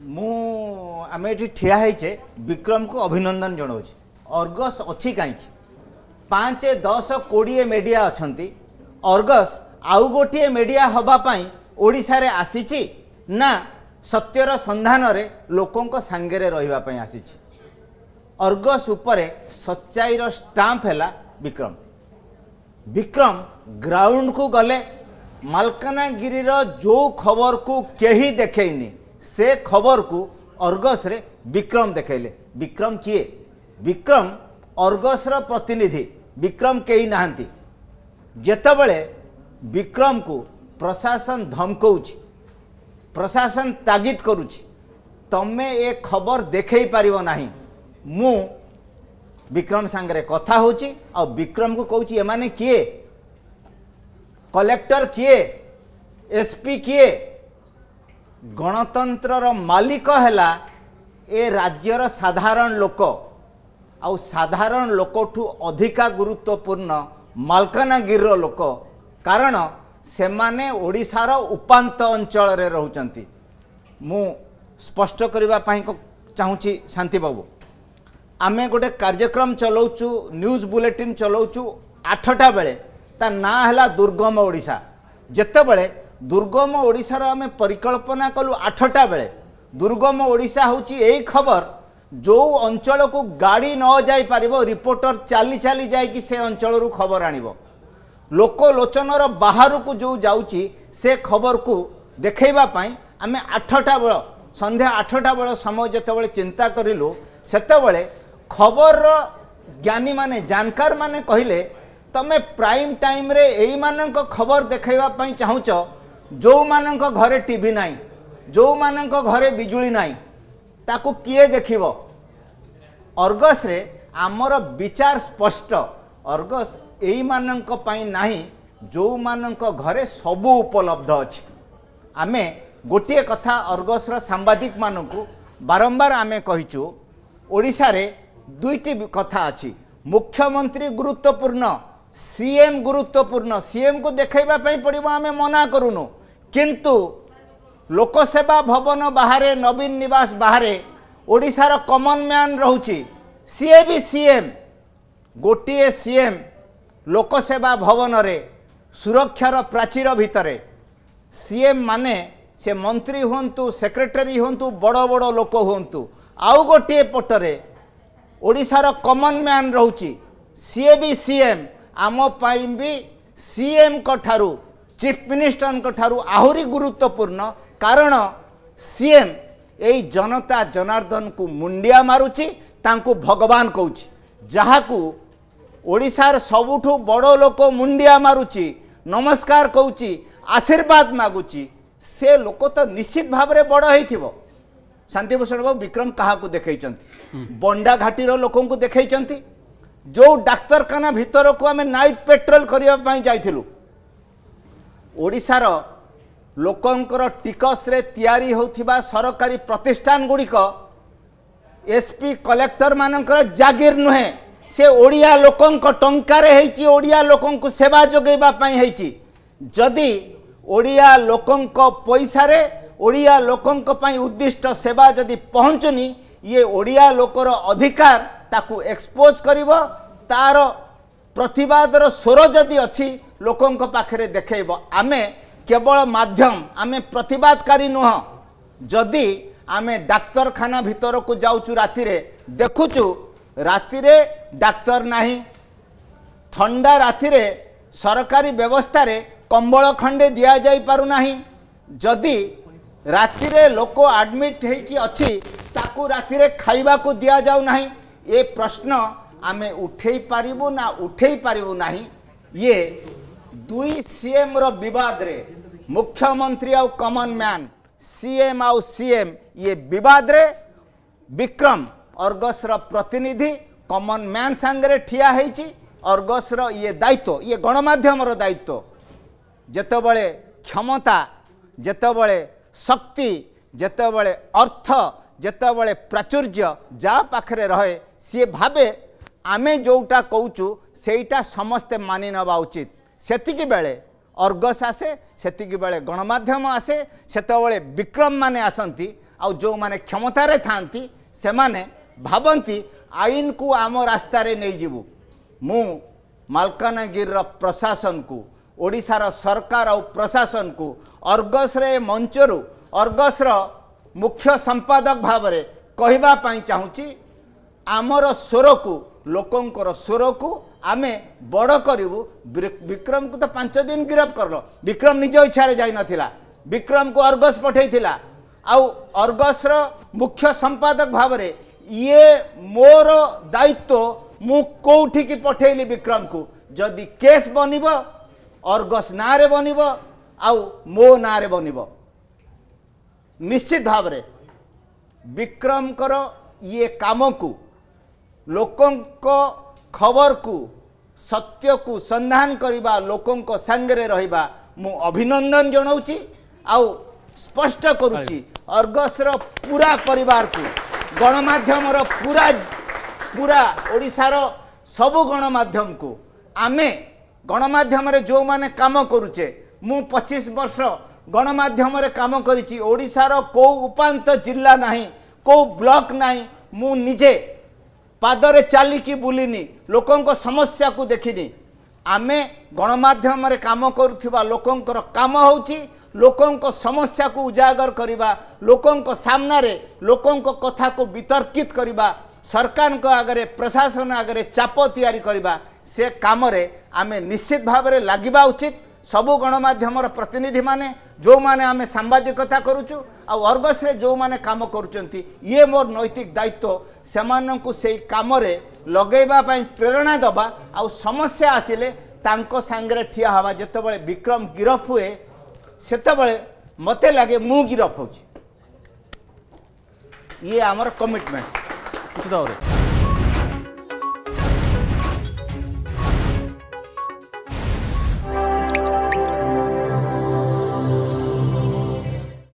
ମୁଁ ଆମେ ଏଠି ଠିଆ ହେଇଛେ ବିକ୍ରମକୁ ଅଭିନନ୍ଦନ ଜଣାଉଛି ଅର୍ଗସ୍ ଅଛି କାହିଁକି ପାଞ୍ଚ ଦଶ କୋଡ଼ିଏ ମିଡ଼ିଆ ଅଛନ୍ତି ଅର୍ଗସ୍ ଆଉ ଗୋଟିଏ ମିଡ଼ିଆ ହେବା ପାଇଁ ଓଡ଼ିଶାରେ ଆସିଛି ନା ସତ୍ୟର ସନ୍ଧାନରେ ଲୋକଙ୍କ ସାଙ୍ଗରେ ରହିବା ପାଇଁ ଆସିଛି ଅର୍ଗସ୍ ଉପରେ ସଚ୍ଚାଇର ଷ୍ଟାମ୍ପ ହେଲା ବିକ୍ରମ ବିକ୍ରମ ଗ୍ରାଉଣ୍ଡକୁ ଗଲେ ମାଲକାନଗିରିର ଯେଉଁ ଖବରକୁ କେହି ଦେଖେଇନି से खबर को अर्गस रे विक्रम देखले विक्रम किए विक्रम अर्गस प्रतिनिधि विक्रम कई नहांती जेतबले विक्रम को प्रशासन धमकाउची प्रशासन तागिद करूची तम्मे ए खबर देखे पारो ना मु विक्रम सांगरे कथा आ विक्रम को कौच ये किए कलेक्टर किए एसपी किए ଗଣତନ୍ତ୍ରର ମାଲିକ ହେଲା ଏ ରାଜ୍ୟର ସାଧାରଣ ଲୋକ ଆଉ ସାଧାରଣ ଲୋକଠୁ ଅଧିକା ଗୁରୁତ୍ୱପୂର୍ଣ୍ଣ ମାଲକାନଗିରିର ଲୋକ କାରଣ ସେମାନେ ଓଡ଼ିଶାର ଉପାନ୍ତ ଅଞ୍ଚଳରେ ରହୁଛନ୍ତି ମୁଁ ସ୍ପଷ୍ଟ କରିବା ପାଇଁ ଚାହୁଁଛି ଶାନ୍ତିବାବୁ ଆମେ ଗୋଟେ କାର୍ଯ୍ୟକ୍ରମ ଚଲାଉଛୁ ନ୍ୟୁଜ୍ ବୁଲେଟିନ୍ ଚଲାଉଛୁ ଆଠଟା ବେଳେ ତା ନାଁ ହେଲା ଦୁର୍ଗମ ଓଡ଼ିଶା ଯେତେବେଳେ ଦୁର୍ଗମ ଓଡ଼ିଶାର ଆମେ ପରିକଳ୍ପନା କଲୁ ଆଠଟା ବେଳେ ଦୁର୍ଗମ ଓଡ଼ିଶା ହେଉଛି ଏଇ ଖବର ଯେଉଁ ଅଞ୍ଚଳକୁ ଗାଡ଼ି ନ ଯାଇପାରିବ ରିପୋର୍ଟର ଚାଲି ଚାଲି ଯାଇକି ସେ ଅଞ୍ଚଳରୁ ଖବର ଆଣିବ ଲୋକଲୋଚନର ବାହାରକୁ ଯେଉଁ ଯାଉଛି ସେ ଖବରକୁ ଦେଖେଇବା ପାଇଁ ଆମେ ଆଠଟା ବେଳ ସନ୍ଧ୍ୟା ଆଠଟା ବେଳ ସମୟ ଯେତେବେଳେ ଚିନ୍ତା କରିଲୁ ସେତେବେଳେ ଖବରର ଜ୍ଞାନୀମାନେ ଜାଣକାରମାନେ କହିଲେ ତମେ ପ୍ରାଇମ୍ ଟାଇମ୍ରେ ଏଇମାନଙ୍କ ଖବର ଦେଖେଇବା ପାଇଁ ଚାହୁଁଛ ଯେଉଁମାନଙ୍କ ଘରେ ଟି ଭି ନାହିଁ ଯେଉଁମାନଙ୍କ ଘରେ ବିଜୁଳି ନାହିଁ ତାକୁ କିଏ ଦେଖିବ ଅର୍ଗସରେ ଆମର ବିଚାର ସ୍ପଷ୍ଟ ଅର୍ଗସ ଏଇମାନଙ୍କ ପାଇଁ ନାହିଁ ଯେଉଁମାନଙ୍କ ଘରେ ସବୁ ଉପଲବ୍ଧ ଅଛି ଆମେ ଗୋଟିଏ କଥା ଅର୍ଗସର ସାମ୍ବାଦିକମାନଙ୍କୁ ବାରମ୍ବାର ଆମେ କହିଛୁ ଓଡ଼ିଶାରେ ଦୁଇଟି କଥା ଅଛି ମୁଖ୍ୟମନ୍ତ୍ରୀ ଗୁରୁତ୍ୱପୂର୍ଣ୍ଣ ସିଏମ୍ ଗୁରୁତ୍ୱପୂର୍ଣ୍ଣ ସିଏମ୍କୁ ଦେଖାଇବା ପାଇଁ ପଡ଼ିବ ଆମେ ମନା କରୁନୁ কিন্তু ଲୋକସେବା ଭବନ ବାହାରେ ନବୀନ ନିବାସ ବାହାରେ ଓଡ଼ିଶାର କମନ୍ ମ୍ୟାନ୍ ରହୁଛି ସିଏ ବି ସିଏମ୍ ଗୋଟିଏ ସିଏମ୍ ଲୋକସେବା ଭବନରେ ସୁରକ୍ଷାର ପ୍ରାଚୀର ଭିତରେ ସିଏମ୍ ମାନେ ସେ ମନ୍ତ୍ରୀ ହୁଅନ୍ତୁ ସେକ୍ରେଟେରୀ ହୁଅନ୍ତୁ ବଡ଼ ବଡ଼ ଲୋକ ହୁଅନ୍ତୁ ଆଉ ଗୋଟିଏ ପଟରେ ଓଡ଼ିଶାର କମନ୍ ମ୍ୟାନ୍ ରହୁଛି ସିଏ ବି ସିଏମ୍ ଆମ ପାଇଁ ବି ସିଏମ୍ଙ୍କ ଠାରୁ ଚିଫ୍ ମିନିଷ୍ଟରଙ୍କ ଠାରୁ ଆହୁରି ଗୁରୁତ୍ୱପୂର୍ଣ୍ଣ କାରଣ ସିଏମ୍ ଏଇ ଜନତା ଜନାର୍ଦ୍ଦନକୁ ମୁଣ୍ଡିଆ ମାରୁଛି ତାଙ୍କୁ ଭଗବାନ କହୁଛି ଯାହାକୁ ଓଡ଼ିଶାର ସବୁଠୁ ବଡ଼ ଲୋକ ମୁଣ୍ଡିଆ ମାରୁଛି ନମସ୍କାର କହୁଛି ଆଶୀର୍ବାଦ ମାଗୁଛି ସେ ଲୋକ ତ ନିଶ୍ଚିତ ଭାବରେ ବଡ଼ ହେଇଥିବ ଶାନ୍ତିଭୂଷଣ ବାବୁ ବିକ୍ରମ କାହାକୁ ଦେଖାଇଛନ୍ତି ବଣ୍ଡା ଘାଟିର ଲୋକଙ୍କୁ ଦେଖାଇଛନ୍ତି ଯେଉଁ ଡାକ୍ତରଖାନା ଭିତରକୁ ଆମେ ନାଇଟ୍ ପେଟ୍ରୋଲ କରିବା ପାଇଁ ଯାଇଥିଲୁ ଓଡ଼ିଶାର ଲୋକଙ୍କର ଟିକସରେ ତିଆରି ହେଉଥିବା ସରକାରୀ ପ୍ରତିଷ୍ଠାନ ଗୁଡ଼ିକ ଏସ୍ପି କଲେକ୍ଟରମାନଙ୍କର ଜାଗିର ନୁହେଁ ସେ ଓଡ଼ିଆ ଲୋକଙ୍କ ଟଙ୍କାରେ ହେଇଛି ଓଡ଼ିଆ ଲୋକଙ୍କୁ ସେବା ଯୋଗାଇବା ପାଇଁ ହେଇଛି ଯଦି ଓଡ଼ିଆ ଲୋକଙ୍କ ପଇସାରେ ଓଡ଼ିଆ ଲୋକଙ୍କ ପାଇଁ ଉଦ୍ଦିଷ୍ଟ ସେବା ଯଦି ପହଞ୍ଚୁନି ଇଏ ଓଡ଼ିଆ ଲୋକର ଅଧିକାର ତାକୁ ଏକ୍ସପୋଜ୍ କରିବ ତା'ର ପ୍ରତିବାଦର ସ୍ୱର ଯଦି ଅଛି ଲୋକଙ୍କ ପାଖରେ ଦେଖାଇବ ଆମେ କେବଳ ମାଧ୍ୟମ ଆମେ ପ୍ରତିବାଦକାରୀ ନୁହଁ ଯଦି ଆମେ ଡାକ୍ତରଖାନା ଭିତରକୁ ଯାଉଛୁ ରାତିରେ ଦେଖୁଛୁ ରାତିରେ ଡାକ୍ତର ନାହିଁ ଥଣ୍ଡା ରାତିରେ ସରକାରୀ ବ୍ୟବସ୍ଥାରେ କମ୍ବଳ ଖଣ୍ଡେ ଦିଆଯାଇପାରୁନାହିଁ ଯଦି ରାତିରେ ଲୋକ ଆଡ଼ମିଟ୍ ହେଇକି ଅଛି ତାକୁ ରାତିରେ ଖାଇବାକୁ ଦିଆଯାଉନାହିଁ ଏ ପ୍ରଶ୍ନ ଆମେ ଉଠେଇ ପାରିବୁ ନା ଉଠେଇ ପାରିବୁ ନାହିଁ ଇଏ दुई सीएम रवाद मुख्यमंत्री आउ कमन मैन सीएम आउ सीएम ये बद विक्रम अर्गस प्रतिनिधि कमन मैन सांगे ठिया अर्गसर ये दायित्व ये गणमाध्यम दायित्व जोबले क्षमता जोबले ଶକ୍ତି ଯେତେବେଳେ ଅର୍ଥ ଯେତେବେଳେ ପ୍ରାଚୁର୍ଯ୍ୟ ଯାହା ପାଖରେ ରହେ ସିଏ ଭାବେ ଆମେ ଯେଉଁଟା କହୁଛୁ ସେଇଟା ସମସ୍ତେ ମାନି ନେବା ଉଚିତ ସେତିକି ବେଳେ ଅର୍ଗସ୍ ଆସେ ସେତିକି ବେଳେ ଗଣମାଧ୍ୟମ ଆସେ ସେତେବେଳେ ବିକ୍ରମମାନେ ଆସନ୍ତି ଆଉ ଯେଉଁମାନେ କ୍ଷମତାରେ ଥାଆନ୍ତି ସେମାନେ ଭାବନ୍ତି ଆଇନକୁ ଆମ ରାସ୍ତାରେ ନେଇଯିବୁ ମୁଁ ମାଲକାନଗିରିର ପ୍ରଶାସନକୁ ଓଡ଼ିଶାର ସରକାର ଆଉ ପ୍ରଶାସନକୁ ଅର୍ଗସରେ ମଞ୍ଚରୁ ଅର୍ଗସର ମୁଖ୍ୟ ସମ୍ପାଦକ ଭାବରେ କହିବା ପାଇଁ ଚାହୁଁଛି ଆମର ସ୍ୱରକୁ ଲୋକଙ୍କର ସ୍ୱରକୁ बड विक्रम को त पाँच दिन गिरफ कल बिक्रम नि विक्रम को अर्गस पठाइदिए आउ अर्गस्र मुख्य भाव भावर ये मोर दायित्व की केठिक विक्रम को जि केस बनब अर्गस नाँ रे बनब आउ मो नाँ र बनबित भावे बिक्रमको इ कम लोकको ଖବରକୁ ସତ୍ୟକୁ ସନ୍ଧାନ କରିବା ଲୋକଙ୍କ ସାଙ୍ଗରେ ରହିବା ମୁଁ ଅଭିନନ୍ଦନ ଜଣାଉଛି ଆଉ ସ୍ପଷ୍ଟ କରୁଛି ଅର୍ଗସର ପୁରା ପରିବାରକୁ ଗଣମାଧ୍ୟମର ପୁରା ପୁରା ଓଡ଼ିଶାର ସବୁ ଗଣମାଧ୍ୟମକୁ ଆମେ ଗଣମାଧ୍ୟମରେ ଯେଉଁମାନେ କାମ କରୁଛେ ମୁଁ ପଚିଶ ବର୍ଷ ଗଣମାଧ୍ୟମରେ କାମ କରିଛି ଓଡ଼ିଶାର କେଉଁ ଉପାନ୍ତ ଜିଲ୍ଲା ନାହିଁ କେଉଁ ବ୍ଲକ୍ ନାହିଁ ମୁଁ ନିଜେ ପାଦରେ ଚାଲିକି ବୁଲିନି ଲୋକଙ୍କ ସମସ୍ୟାକୁ ଦେଖିନି ଆମେ ଗଣମାଧ୍ୟମରେ କାମ କରୁଥିବା ଲୋକଙ୍କର କାମ ହେଉଛି ଲୋକଙ୍କ ସମସ୍ୟାକୁ ଉଜାଗର କରିବା ଲୋକଙ୍କ ସାମ୍ନାରେ ଲୋକଙ୍କ କଥାକୁ ବିତର୍କିତ କରିବା ସରକାରଙ୍କ ଆଗରେ ପ୍ରଶାସନ ଆଗରେ ଚାପ ତିଆରି କରିବା ସେ କାମରେ ଆମେ ନିଶ୍ଚିତ ଭାବରେ ଲାଗିବା ଉଚିତ ସବୁ ଗଣମାଧ୍ୟମର ପ୍ରତିନିଧିମାନେ ଯେଉଁମାନେ ଆମେ ସାମ୍ବାଦିକତା କରୁଛୁ ଆଉ ଅର୍ଗସରେ ଯେଉଁମାନେ କାମ କରୁଛନ୍ତି ଇଏ ମୋର ନୈତିକ ଦାୟିତ୍ୱ ସେମାନଙ୍କୁ ସେଇ କାମରେ ଲଗେଇବା ପାଇଁ ପ୍ରେରଣା ଦେବା ଆଉ ସମସ୍ୟା ଆସିଲେ ତାଙ୍କ ସାଙ୍ଗରେ ଠିଆ ହେବା ଯେତେବେଳେ ବିକ୍ରମ ଗିରଫ ହୁଏ ସେତେବେଳେ ମୋତେ ଲାଗେ ମୁଁ ଗିରଫ ହେଉଛି ଇଏ ଆମର କମିଟମେଣ୍ଟ